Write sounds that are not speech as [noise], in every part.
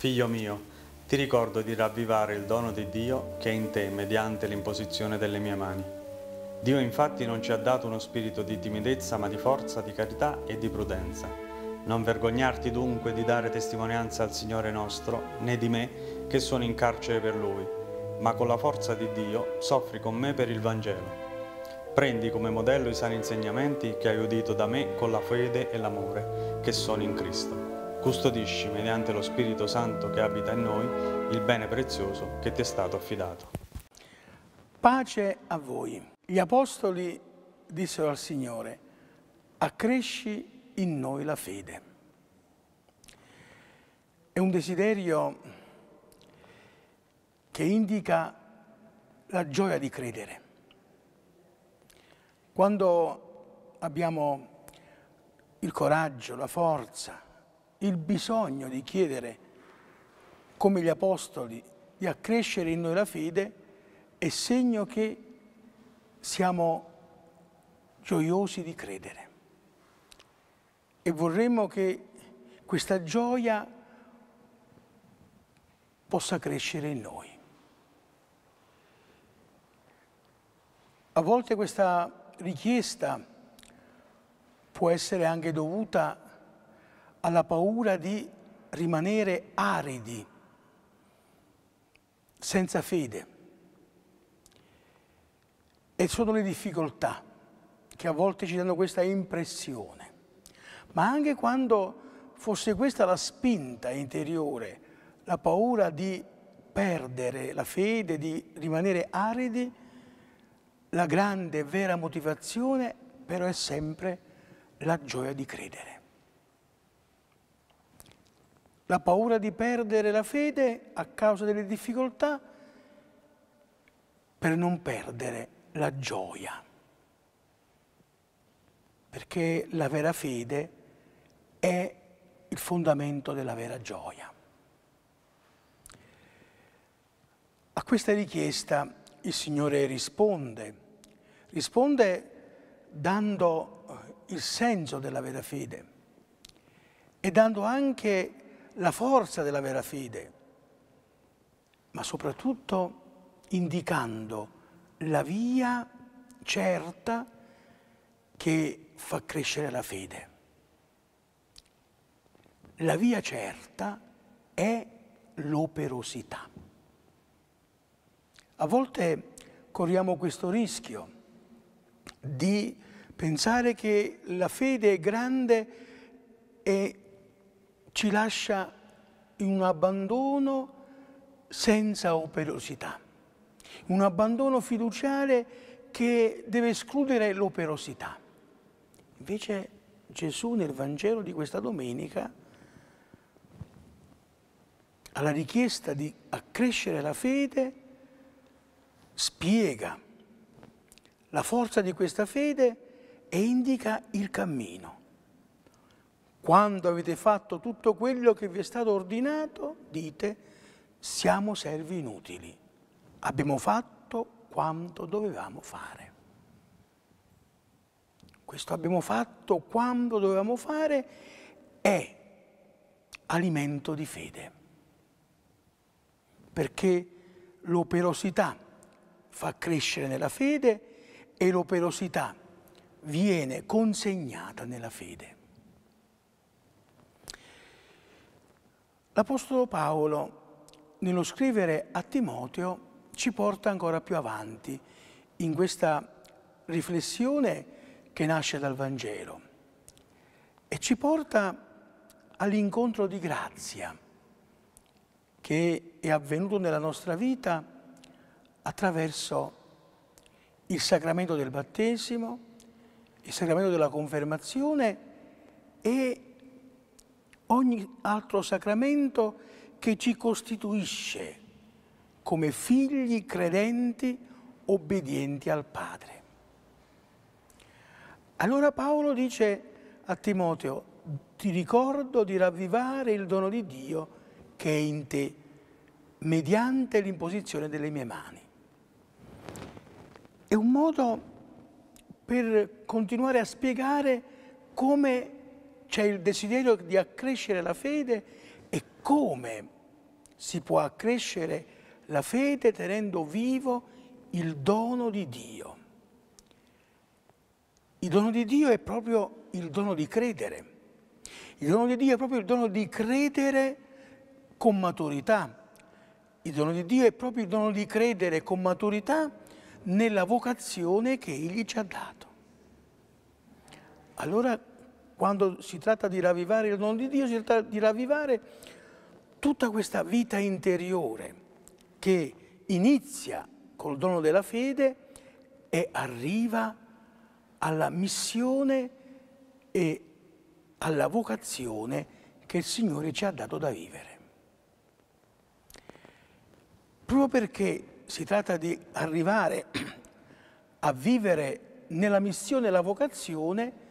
Figlio mio, ti ricordo di ravvivare il dono di Dio che è in te mediante l'imposizione delle mie mani. Dio infatti non ci ha dato uno spirito di timidezza, ma di forza, di carità e di prudenza. Non vergognarti dunque di dare testimonianza al Signore nostro, né di me, che sono in carcere per Lui, ma con la forza di Dio soffri con me per il Vangelo. Prendi come modello i sani insegnamenti che hai udito da me con la fede e l'amore, che sono in Cristo custodisci mediante lo Spirito Santo che abita in noi il bene prezioso che ti è stato affidato. Pace a voi. Gli apostoli dissero al Signore, accresci in noi la fede. È un desiderio che indica la gioia di credere. Quando abbiamo il coraggio, la forza, il bisogno di chiedere, come gli apostoli, di accrescere in noi la fede, è segno che siamo gioiosi di credere. E vorremmo che questa gioia possa crescere in noi. A volte questa richiesta può essere anche dovuta alla paura di rimanere aridi, senza fede. E sono le difficoltà che a volte ci danno questa impressione. Ma anche quando fosse questa la spinta interiore, la paura di perdere la fede, di rimanere aridi, la grande vera motivazione però è sempre la gioia di credere la paura di perdere la fede a causa delle difficoltà per non perdere la gioia. Perché la vera fede è il fondamento della vera gioia. A questa richiesta il Signore risponde, risponde dando il senso della vera fede e dando anche la forza della vera fede, ma soprattutto indicando la via certa che fa crescere la fede. La via certa è l'operosità. A volte corriamo questo rischio di pensare che la fede è grande e ci lascia in un abbandono senza operosità, un abbandono fiduciale che deve escludere l'operosità. Invece Gesù nel Vangelo di questa domenica, alla richiesta di accrescere la fede, spiega la forza di questa fede e indica il cammino. Quando avete fatto tutto quello che vi è stato ordinato, dite, siamo servi inutili. Abbiamo fatto quanto dovevamo fare. Questo abbiamo fatto quanto dovevamo fare è alimento di fede. Perché l'operosità fa crescere nella fede e l'operosità viene consegnata nella fede. L'Apostolo Paolo, nello scrivere a Timoteo, ci porta ancora più avanti in questa riflessione che nasce dal Vangelo e ci porta all'incontro di grazia che è avvenuto nella nostra vita attraverso il sacramento del battesimo, il sacramento della confermazione e ogni altro sacramento che ci costituisce come figli credenti obbedienti al Padre. Allora Paolo dice a Timoteo, ti ricordo di ravvivare il dono di Dio che è in te, mediante l'imposizione delle mie mani. È un modo per continuare a spiegare come c'è il desiderio di accrescere la fede e come si può accrescere la fede tenendo vivo il dono di Dio. Il dono di Dio è proprio il dono di credere. Il dono di Dio è proprio il dono di credere con maturità. Il dono di Dio è proprio il dono di credere con maturità nella vocazione che Egli ci ha dato. Allora quando si tratta di ravvivare il dono di Dio, si tratta di ravvivare tutta questa vita interiore che inizia col dono della fede e arriva alla missione e alla vocazione che il Signore ci ha dato da vivere. Proprio perché si tratta di arrivare [clears throat] a vivere nella missione e la vocazione,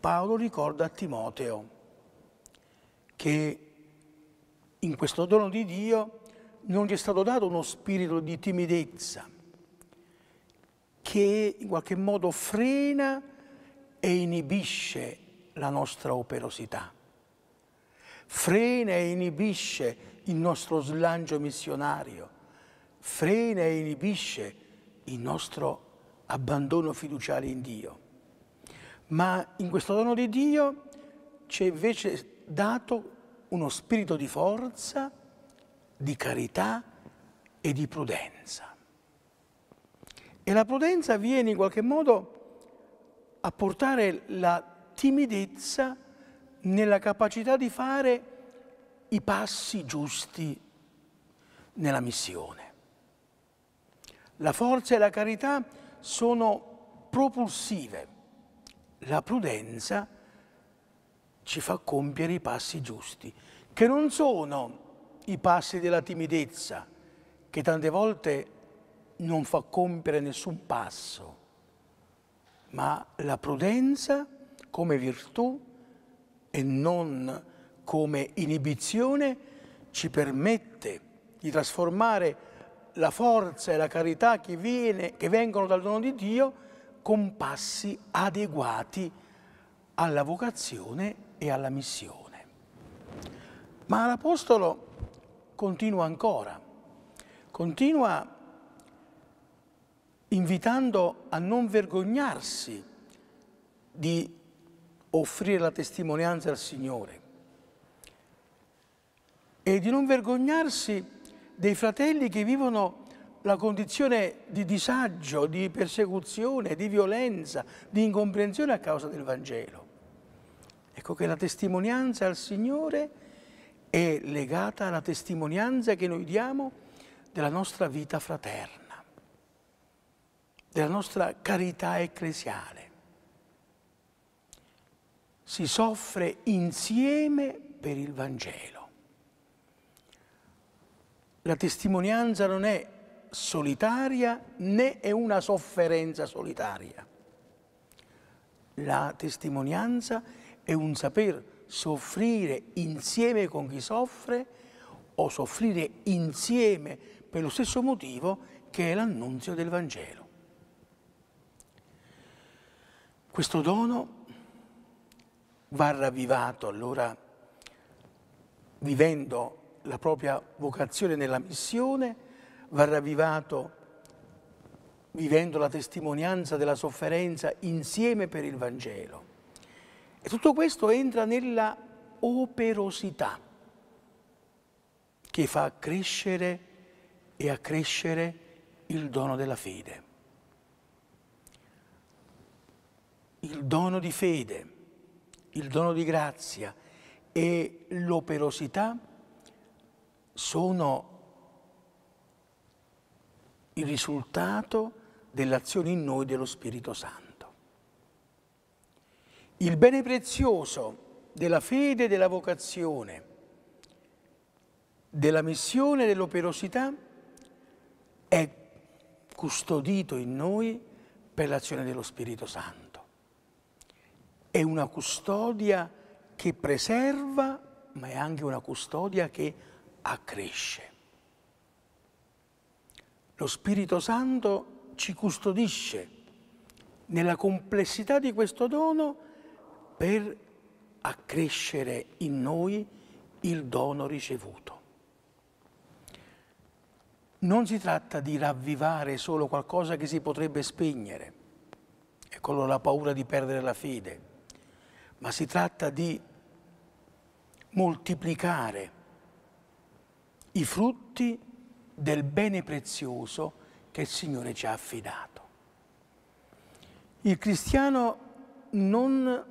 Paolo ricorda a Timoteo che in questo dono di Dio non gli è stato dato uno spirito di timidezza che in qualche modo frena e inibisce la nostra operosità, frena e inibisce il nostro slancio missionario, frena e inibisce il nostro abbandono fiduciario in Dio ma in questo dono di Dio c'è invece dato uno spirito di forza, di carità e di prudenza. E la prudenza viene in qualche modo a portare la timidezza nella capacità di fare i passi giusti nella missione. La forza e la carità sono propulsive la prudenza ci fa compiere i passi giusti, che non sono i passi della timidezza, che tante volte non fa compiere nessun passo, ma la prudenza come virtù e non come inibizione ci permette di trasformare la forza e la carità che, viene, che vengono dal dono di Dio compassi adeguati alla vocazione e alla missione. Ma l'Apostolo continua ancora, continua invitando a non vergognarsi di offrire la testimonianza al Signore e di non vergognarsi dei fratelli che vivono la condizione di disagio, di persecuzione, di violenza, di incomprensione a causa del Vangelo. Ecco che la testimonianza al Signore è legata alla testimonianza che noi diamo della nostra vita fraterna, della nostra carità ecclesiale. Si soffre insieme per il Vangelo. La testimonianza non è solitaria né è una sofferenza solitaria. La testimonianza è un saper soffrire insieme con chi soffre o soffrire insieme per lo stesso motivo che è l'annunzio del Vangelo. Questo dono va ravvivato allora vivendo la propria vocazione nella missione va ravvivato vivendo la testimonianza della sofferenza insieme per il Vangelo. E tutto questo entra nella operosità che fa crescere e accrescere il dono della fede. Il dono di fede, il dono di grazia e l'operosità sono il risultato dell'azione in noi dello Spirito Santo. Il bene prezioso della fede, della vocazione, della missione, dell'operosità è custodito in noi per l'azione dello Spirito Santo. È una custodia che preserva, ma è anche una custodia che accresce. Lo Spirito Santo ci custodisce nella complessità di questo dono per accrescere in noi il dono ricevuto. Non si tratta di ravvivare solo qualcosa che si potrebbe spegnere, e la paura di perdere la fede, ma si tratta di moltiplicare i frutti del bene prezioso che il Signore ci ha affidato. Il cristiano non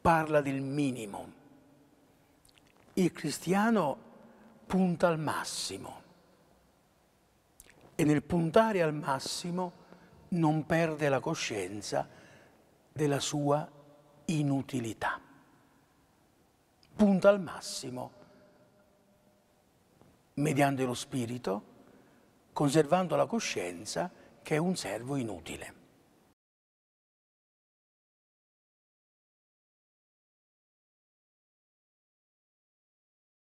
parla del minimo, il cristiano punta al massimo e nel puntare al massimo non perde la coscienza della sua inutilità. Punta al massimo mediante lo spirito, conservando la coscienza che è un servo inutile.